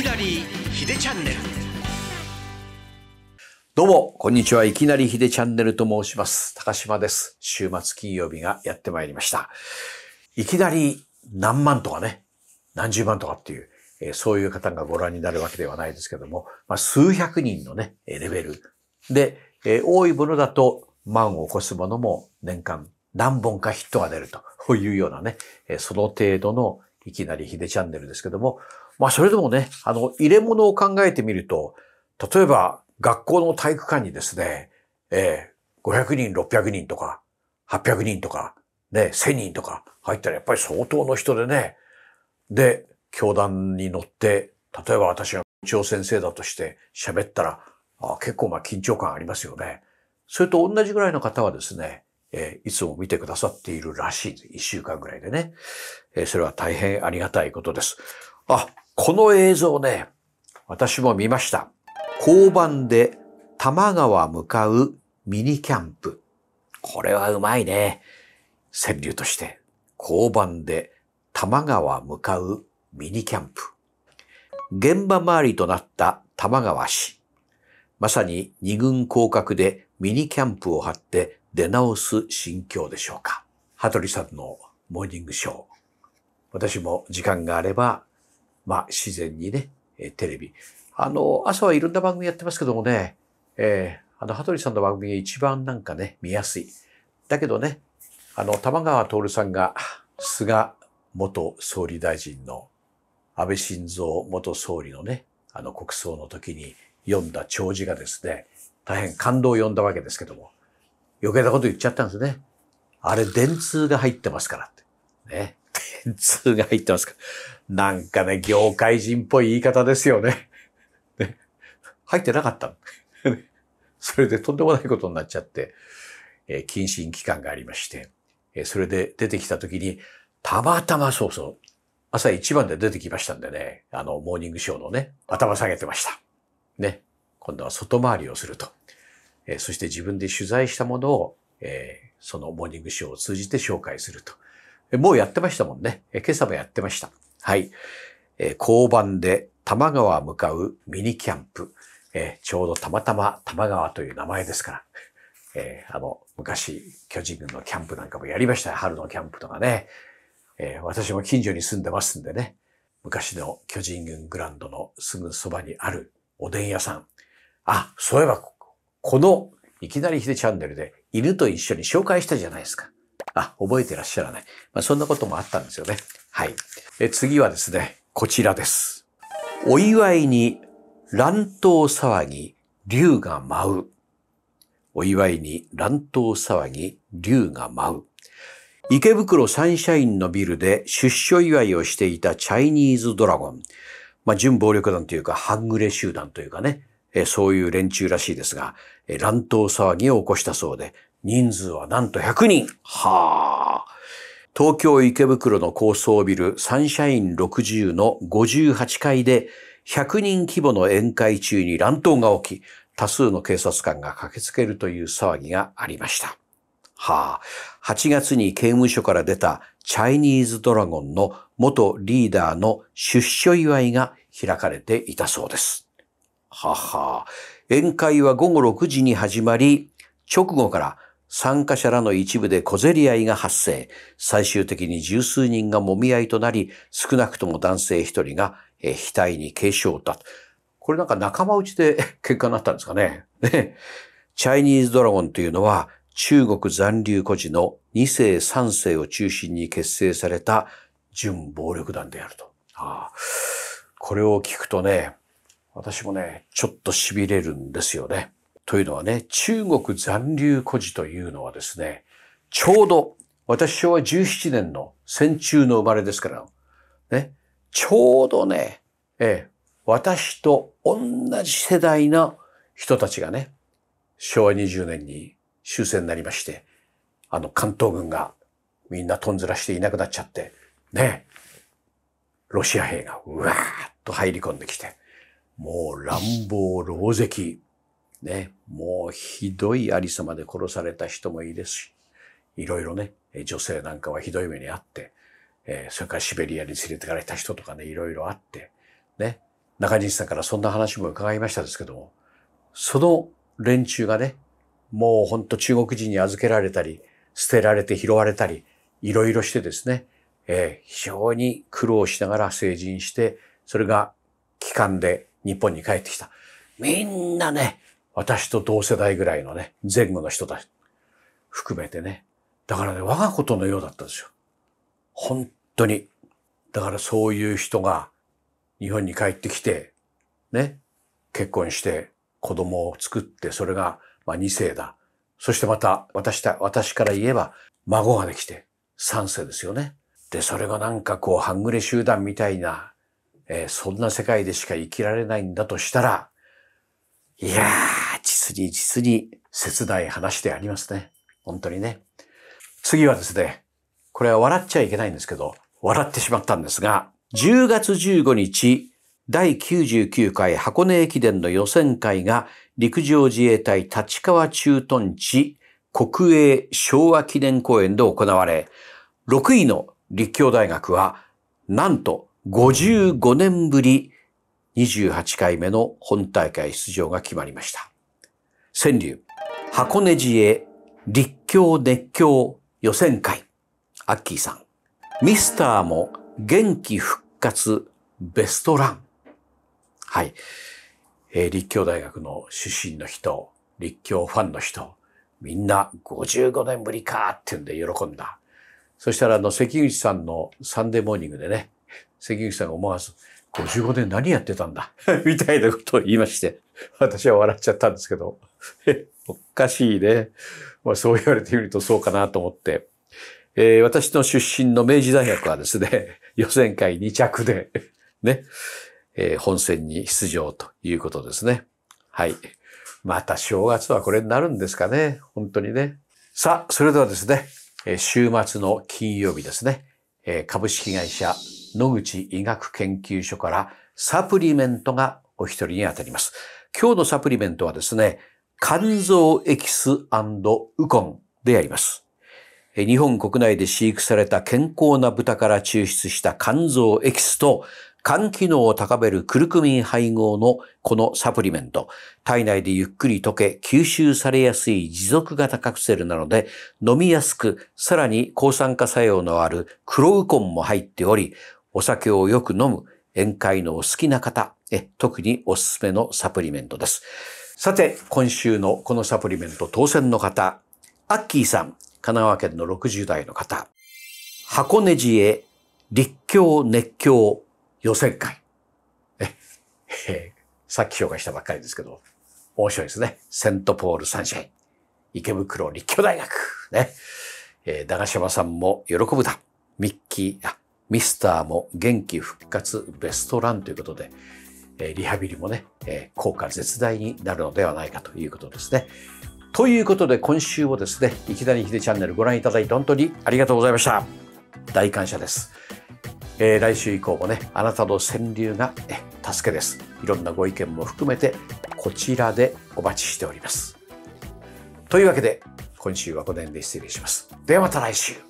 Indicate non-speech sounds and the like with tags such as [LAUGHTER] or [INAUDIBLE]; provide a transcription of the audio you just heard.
きなりひでチャンネルどうも、こんにちは。いきなりひでチャンネルと申します。高島です。週末金曜日がやってまいりました。いきなり何万とかね、何十万とかっていう、えー、そういう方がご覧になるわけではないですけども、まあ、数百人のね、レベル。で、えー、多いものだと万を超すものも年間何本かヒットが出るというようなね、えー、その程度のいきなりひでチャンネルですけども、まあそれでもね、あの、入れ物を考えてみると、例えば学校の体育館にですね、えー、500人、600人とか、800人とか、ね、1000人とか入ったらやっぱり相当の人でね、で、教団に乗って、例えば私が校長先生だとして喋ったら、あ結構まあ緊張感ありますよね。それと同じぐらいの方はですね、えー、いつも見てくださっているらしい。一週間ぐらいでね。えー、それは大変ありがたいことです。あ、この映像ね、私も見ました。交番で多摩川向かうミニキャンプ。これはうまいね。川柳として。交番で多摩川向かうミニキャンプ。現場周りとなった多摩川市。まさに二軍降格でミニキャンプを張って出直す心境でしょうか。羽鳥さんのモーニングショー。私も時間があればまあ、自然にね、えテレビ。あの、朝はいろんな番組やってますけどもね、えー、あの、羽鳥さんの番組が一番なんかね、見やすい。だけどね、あの、玉川徹さんが、菅元総理大臣の、安倍晋三元総理のね、あの、国葬の時に読んだ弔辞がですね、大変感動を呼んだわけですけども、余計なこと言っちゃったんですね。あれ、電通が入ってますからって。ね。[LAUGHS] 電通が入ってますから。なんかね、業界人っぽい言い方ですよね。[LAUGHS] ね入ってなかった。[LAUGHS] それでとんでもないことになっちゃって、えー、謹慎期間がありまして、えー、それで出てきた時に、たまたまそうそう、朝一番で出てきましたんでね、あの、モーニングショーのね、頭下げてました。ね。今度は外回りをすると。えー、そして自分で取材したものを、えー、そのモーニングショーを通じて紹介すると。えー、もうやってましたもんね。えー、今朝もやってました。はい。えー、交番で多摩川向かうミニキャンプ。えー、ちょうどたまたま玉川という名前ですから。えー、あの、昔、巨人軍のキャンプなんかもやりました春のキャンプとかね。えー、私も近所に住んでますんでね。昔の巨人軍グランドのすぐそばにあるおでん屋さん。あ、そういえば、この、いきなりひでチャンネルで犬と一緒に紹介したじゃないですか。あ、覚えてらっしゃらない。まあ、そんなこともあったんですよね。はい。え次はですね、こちらです。お祝いに乱闘騒ぎ、竜が舞う。お祝いに乱闘騒ぎ、竜が舞う。池袋サンシャインのビルで出所祝いをしていたチャイニーズドラゴン。まあ、準暴力団というか、半グレ集団というかね、えそういう連中らしいですが、え乱闘騒ぎを起こしたそうで、人数はなんと100人。はあ。東京池袋の高層ビルサンシャイン60の58階で100人規模の宴会中に乱闘が起き、多数の警察官が駆けつけるという騒ぎがありました。はあ、8月に刑務所から出たチャイニーズドラゴンの元リーダーの出所祝いが開かれていたそうです。ははあ、宴会は午後6時に始まり、直後から参加者らの一部で小競り合いが発生。最終的に十数人がもみ合いとなり、少なくとも男性一人が、額に軽傷を負った。これなんか仲間内で [LAUGHS] 結果になったんですかね。ね。チャイニーズドラゴンというのは、中国残留孤児の2世3世を中心に結成された純暴力団であると。ああこれを聞くとね、私もね、ちょっと痺れるんですよね。というのはね、中国残留孤児というのはですね、ちょうど私昭和17年の戦中の生まれですから、ね、ちょうどね、え私と同じ世代の人たちがね、昭和20年に終戦になりまして、あの関東軍がみんなとんずらしていなくなっちゃって、ね、ロシア兵がうわーっと入り込んできて、もう乱暴、狼藉、ね、もうひどいありさまで殺された人もいいですし、いろいろね、女性なんかはひどい目にあって、えー、それからシベリアに連れてかれた人とかね、いろいろあって、ね、中西さんからそんな話も伺いましたですけども、その連中がね、もうほんと中国人に預けられたり、捨てられて拾われたり、いろいろしてですね、えー、非常に苦労しながら成人して、それが帰還で日本に帰ってきた。みんなね、私と同世代ぐらいのね、前後の人たち含めてね。だからね、我がことのようだったんですよ。本当に。だからそういう人が日本に帰ってきて、ね、結婚して子供を作って、それがまあ2世だ。そしてまた私た、私から言えば孫ができて3世ですよね。で、それがなんかこう、半グレ集団みたいな、えー、そんな世界でしか生きられないんだとしたら、いやー、に実に切ない話でありますね。本当にね。次はですね、これは笑っちゃいけないんですけど、笑ってしまったんですが、10月15日、第99回箱根駅伝の予選会が陸上自衛隊立川駐屯地国営昭和記念公園で行われ、6位の立教大学は、なんと55年ぶり28回目の本大会出場が決まりました。川柳、箱根寺へ立教熱狂予選会、アッキーさん。ミスターも元気復活ベストラン。はい。えー、立教大学の出身の人、立教ファンの人、みんな55年ぶりかってうんで喜んだ。そしたらあの関口さんのサンデーモーニングでね、関口さんが思わず、55年何やってたんだ [LAUGHS] みたいなことを言いまして、私は笑っちゃったんですけど。[LAUGHS] おかしいね。まあ、そう言われてみるとそうかなと思って。えー、私の出身の明治大学はですね、[LAUGHS] 予選会2着で [LAUGHS] ね、えー、本戦に出場ということですね。はい。また正月はこれになるんですかね。本当にね。さあ、それではですね、えー、週末の金曜日ですね、えー、株式会社野口医学研究所からサプリメントがお一人に当たります。今日のサプリメントはですね、肝臓エキスウコンであります。日本国内で飼育された健康な豚から抽出した肝臓エキスと肝機能を高めるクルクミン配合のこのサプリメント、体内でゆっくり溶け、吸収されやすい持続型カプセルなので、飲みやすく、さらに抗酸化作用のあるクロウコンも入っており、お酒をよく飲む、宴会のお好きな方、特におすすめのサプリメントです。さて、今週のこのサプリメント当選の方、アッキーさん、神奈川県の60代の方、箱根寺へ立教熱狂予選会。え、えさっき紹介したばっかりですけど、面白いですね。セントポールサンシャイン、池袋立教大学、ね。えー、長島さんも喜ぶだ。ミッキー、あ、ミスターも元気復活ベストランということで、リハビリもね、効果絶大になるのではないかということですね。ということで今週もですね、池谷秀チャンネルご覧いただいて本当にありがとうございました。大感謝です。えー、来週以降もね、あなたの川柳が、ね、助けです。いろんなご意見も含めてこちらでお待ちしております。というわけで今週はこの辺で失礼します。ではまた来週。